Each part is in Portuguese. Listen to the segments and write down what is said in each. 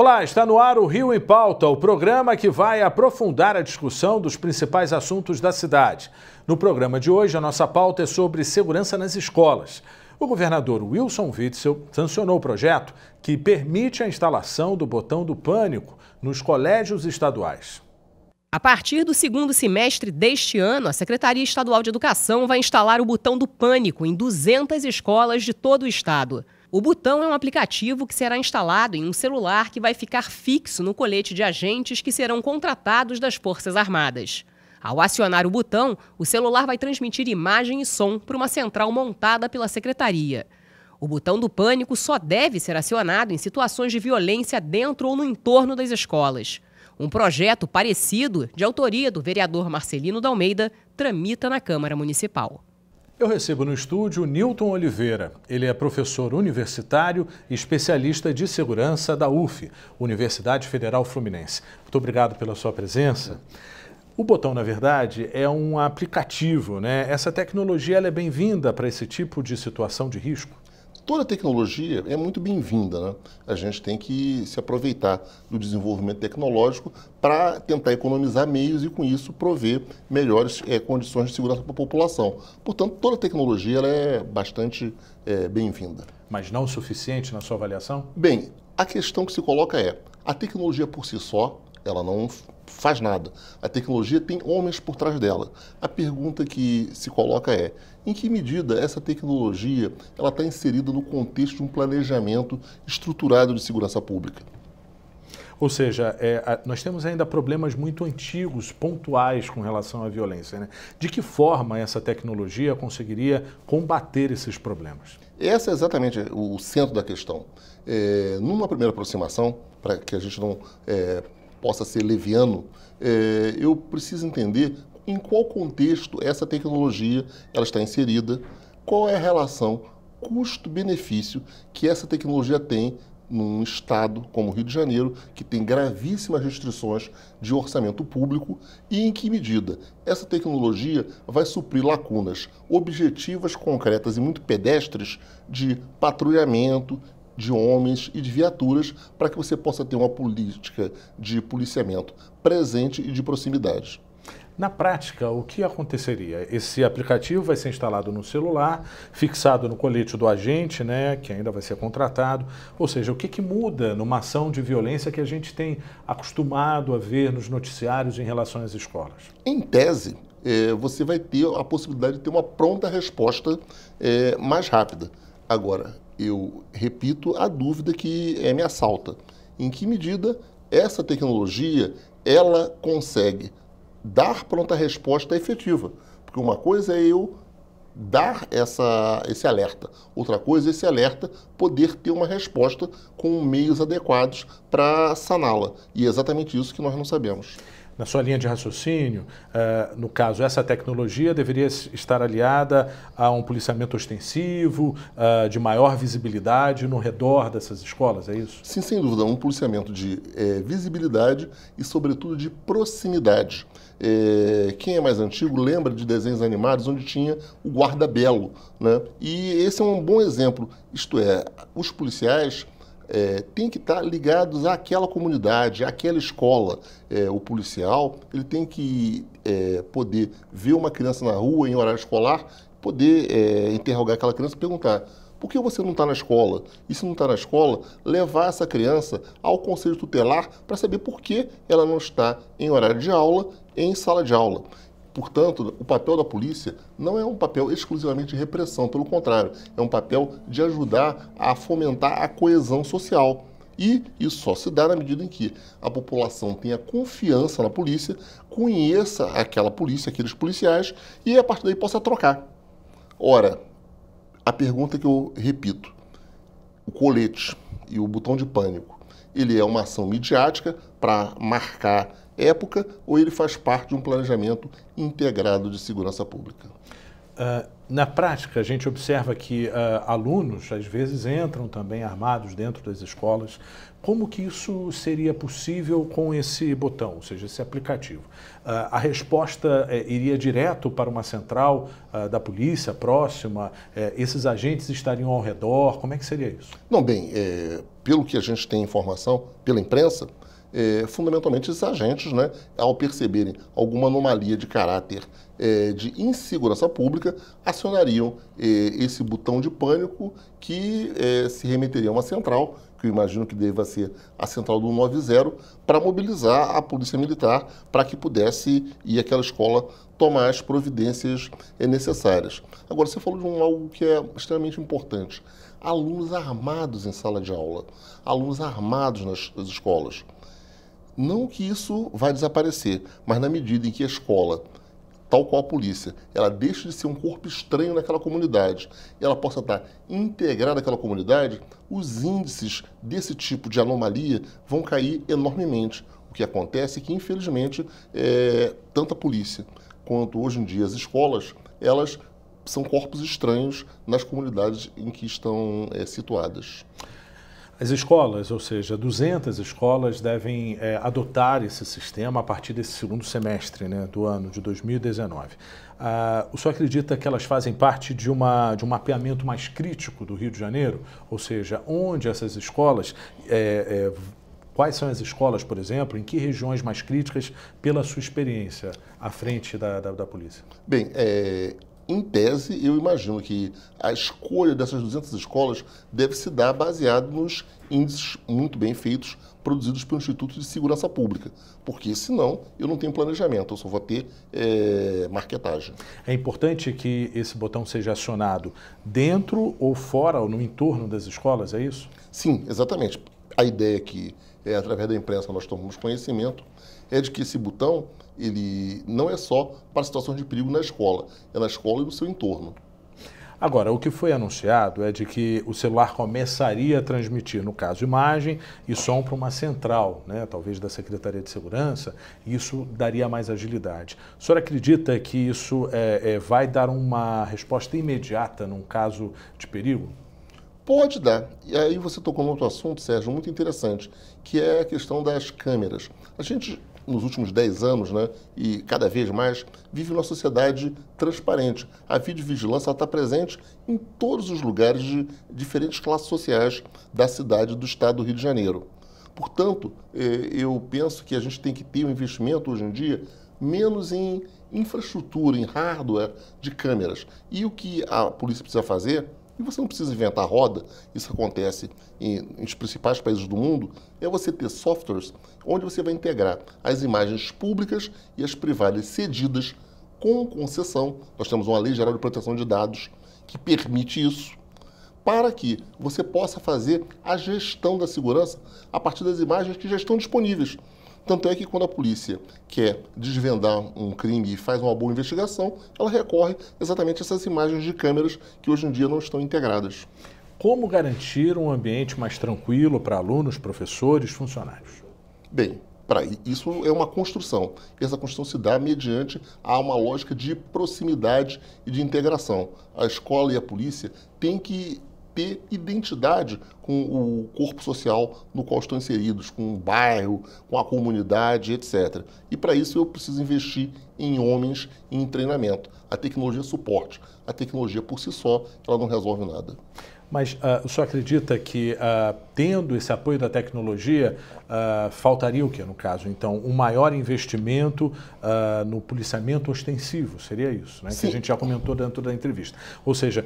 Olá, está no ar o Rio em Pauta, o programa que vai aprofundar a discussão dos principais assuntos da cidade. No programa de hoje, a nossa pauta é sobre segurança nas escolas. O governador Wilson Witzel sancionou o projeto que permite a instalação do botão do pânico nos colégios estaduais. A partir do segundo semestre deste ano, a Secretaria Estadual de Educação vai instalar o botão do pânico em 200 escolas de todo o estado. O Botão é um aplicativo que será instalado em um celular que vai ficar fixo no colete de agentes que serão contratados das Forças Armadas. Ao acionar o botão, o celular vai transmitir imagem e som para uma central montada pela secretaria. O botão do pânico só deve ser acionado em situações de violência dentro ou no entorno das escolas. Um projeto parecido, de autoria do vereador Marcelino da Almeida, tramita na Câmara Municipal. Eu recebo no estúdio Newton Oliveira. Ele é professor universitário e especialista de segurança da UF, Universidade Federal Fluminense. Muito obrigado pela sua presença. O botão, na verdade, é um aplicativo, né? Essa tecnologia é bem-vinda para esse tipo de situação de risco? toda tecnologia é muito bem-vinda. Né? A gente tem que se aproveitar do desenvolvimento tecnológico para tentar economizar meios e, com isso, prover melhores é, condições de segurança para a população. Portanto, toda tecnologia ela é bastante é, bem-vinda. Mas não o suficiente na sua avaliação? Bem, a questão que se coloca é: a tecnologia por si só, ela não faz nada. A tecnologia tem homens por trás dela. A pergunta que se coloca é: em que medida essa tecnologia ela está inserida no contexto de um planejamento estruturado de segurança pública? Ou seja, é, nós temos ainda problemas muito antigos, pontuais com relação à violência. Né? De que forma essa tecnologia conseguiria combater esses problemas? Essa é exatamente o centro da questão. É, numa primeira aproximação, para que a gente não é, possa ser leviano, é, eu preciso entender em qual contexto essa tecnologia ela está inserida, qual é a relação custo-benefício que essa tecnologia tem num estado como o Rio de Janeiro, que tem gravíssimas restrições de orçamento público, e em que medida essa tecnologia vai suprir lacunas objetivas, concretas e muito pedestres de patrulhamento, de homens e de viaturas para que você possa ter uma política de policiamento presente e de proximidade. Na prática, o que aconteceria? Esse aplicativo vai ser instalado no celular, fixado no colete do agente, né, que ainda vai ser contratado. Ou seja, o que, que muda numa ação de violência que a gente tem acostumado a ver nos noticiários em relação às escolas? Em tese, é, você vai ter a possibilidade de ter uma pronta resposta é, mais rápida. Agora, eu repito a dúvida que é, me assalta. Em que medida essa tecnologia ela consegue dar pronta resposta efetiva? Porque uma coisa é eu dar essa, esse alerta, outra coisa é esse alerta poder ter uma resposta com meios adequados para saná-la. E é exatamente isso que nós não sabemos na sua linha de raciocínio, uh, no caso, essa tecnologia deveria estar aliada a um policiamento ostensivo, uh, de maior visibilidade no redor dessas escolas, é isso? Sim, sem dúvida. Um policiamento de é, visibilidade e, sobretudo, de proximidade. É, quem é mais antigo lembra de desenhos animados onde tinha o guarda-belo. Né? E esse é um bom exemplo, isto é, os policiais é, tem que estar tá ligados àquela comunidade, àquela escola. É, o policial ele tem que é, poder ver uma criança na rua em horário escolar, poder é, interrogar aquela criança e perguntar por que você não está na escola? E se não está na escola, levar essa criança ao conselho tutelar para saber por que ela não está em horário de aula, em sala de aula. Portanto, o papel da polícia não é um papel exclusivamente de repressão, pelo contrário, é um papel de ajudar a fomentar a coesão social. E isso só se dá na medida em que a população tenha confiança na polícia, conheça aquela polícia, aqueles policiais, e a partir daí possa trocar. Ora, a pergunta que eu repito: o colete e o botão de pânico, ele é uma ação midiática para marcar época ou ele faz parte de um planejamento integrado de segurança pública? Uh, na prática, a gente observa que uh, alunos, às vezes, entram também armados dentro das escolas. Como que isso seria possível com esse botão, ou seja, esse aplicativo? Uh, a resposta uh, iria direto para uma central ah, da polícia próxima? Eh, esses agentes estariam ao redor? Como é que seria isso? Não, bem, é, pelo que a gente tem informação pela imprensa, é, fundamentalmente esses agentes, né, ao perceberem alguma anomalia de caráter é, de insegurança pública, acionariam é, esse botão de pânico que é, se remeteria a uma central, que eu imagino que deva ser a central do 190, para mobilizar a polícia militar para que pudesse ir àquela escola tomar as providências é, necessárias. Agora, você falou de um, algo que é extremamente importante. Alunos armados em sala de aula, alunos armados nas, nas escolas. Não que isso vai desaparecer, mas na medida em que a escola, tal qual a polícia, ela deixe de ser um corpo estranho naquela comunidade, ela possa estar integrada àquela comunidade, os índices desse tipo de anomalia vão cair enormemente. O que acontece é que, infelizmente, é, tanto a polícia quanto hoje em dia as escolas, elas são corpos estranhos nas comunidades em que estão é, situadas. As escolas, ou seja, 200 escolas devem é, adotar esse sistema a partir desse segundo semestre né, do ano de 2019. Ah, o senhor acredita que elas fazem parte de, uma, de um mapeamento mais crítico do Rio de Janeiro? Ou seja, onde essas escolas, é, é, quais são as escolas, por exemplo, em que regiões mais críticas, pela sua experiência à frente da, da, da polícia? Bem, em tese, eu imagino que a escolha dessas 200 escolas deve se dar baseado nos índices muito bem feitos produzidos pelo Instituto de Segurança Pública, porque senão eu não tenho planejamento, eu só vou ter é, eh, marketagem. É importante que esse botão seja acionado dentro ou fora ou no entorno das escolas, é isso? Sim, exatamente. A ideia é que é, através da imprensa nós tomamos conhecimento é de que esse botão ele não é só para situações de perigo na escola, é na escola e no seu entorno. Agora, o que foi anunciado é de que o celular começaria a transmitir, no caso, imagem e som para uma central, né, talvez da Secretaria de Segurança, e isso daria mais agilidade. O senhor acredita que isso é, é, vai dar uma resposta imediata num caso de perigo? Pode dar. E aí você tocou num outro assunto, Sérgio, muito interessante, que é a questão das câmeras. A gente nos últimos 10 anos, né, e cada vez mais, vive uma sociedade transparente. A videovigilância está presente em todos os lugares de diferentes classes sociais da cidade do estado do Rio de Janeiro. Portanto, é, eu penso que a gente tem que ter um investimento hoje em dia menos em infraestrutura, em hardware de câmeras. E o que a polícia precisa fazer e você não precisa inventar roda, isso acontece em, os principais países do mundo, é você ter softwares onde você vai integrar as imagens públicas e as privadas cedidas com concessão. Nós temos uma lei geral de proteção de dados que permite isso, para que você possa fazer a gestão da segurança a partir das imagens que já estão disponíveis. Tanto é que quando a polícia quer desvendar um crime e faz uma boa investigação, ela recorre exatamente a essas imagens de câmeras que hoje em dia não estão integradas. Como garantir um ambiente mais tranquilo para alunos, professores, funcionários? Bem, para isso é uma construção. E essa construção se dá mediante a uma lógica de proximidade e de integração. A escola e a polícia têm que ter identidade com o corpo social no qual estão inseridos, com o bairro, com a comunidade, etc. E para isso eu preciso investir em homens e em treinamento. A tecnologia suporte. A tecnologia por si só, ela não resolve nada. Mas uh, o senhor acredita que, uh, tendo esse apoio da tecnologia, uh, faltaria o que, no caso? Então, um maior investimento uh, no policiamento ostensivo, seria isso, né? Sim. que a gente já comentou dentro da entrevista. Ou seja,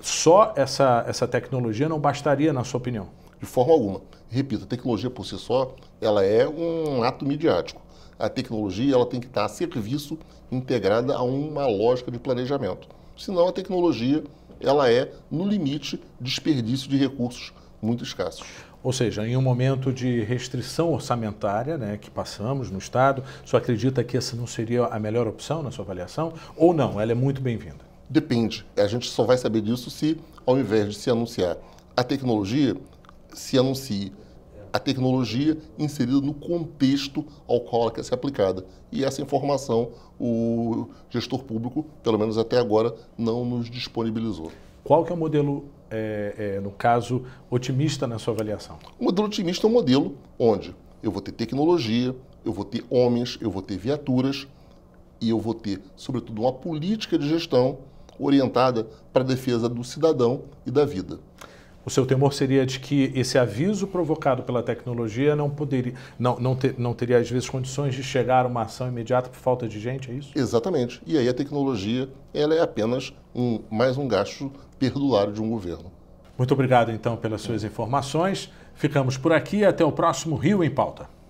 só essa, essa tecnologia não bastaria, na sua opinião? De forma alguma. Repito, a tecnologia por si só, ela é um ato midiático. A tecnologia ela tem que estar a serviço integrada a uma lógica de planejamento. Senão a tecnologia ela é, no limite, desperdício de recursos muito escassos. Ou seja, em um momento de restrição orçamentária né, que passamos no Estado, você acredita que essa não seria a melhor opção na sua avaliação? Ou não? Ela é muito bem-vinda? Depende. A gente só vai saber disso se, ao invés de se anunciar a tecnologia, se anuncie a tecnologia inserida no contexto ao qual ela quer ser aplicada. E essa informação o gestor público, pelo menos até agora, não nos disponibilizou. Qual que é o modelo, é, é, no caso, otimista na sua avaliação? O modelo otimista é um modelo onde eu vou ter tecnologia, eu vou ter homens, eu vou ter viaturas e eu vou ter, sobretudo, uma política de gestão orientada para a defesa do cidadão e da vida. O seu temor seria de que esse aviso provocado pela tecnologia não poderia, não, não, ter, não teria às vezes condições de chegar a uma ação imediata por falta de gente, é isso? Exatamente. E aí a tecnologia, ela é apenas um, mais um gasto perdulário de um governo. Muito obrigado então pelas suas informações. Ficamos por aqui até o próximo Rio em Pauta.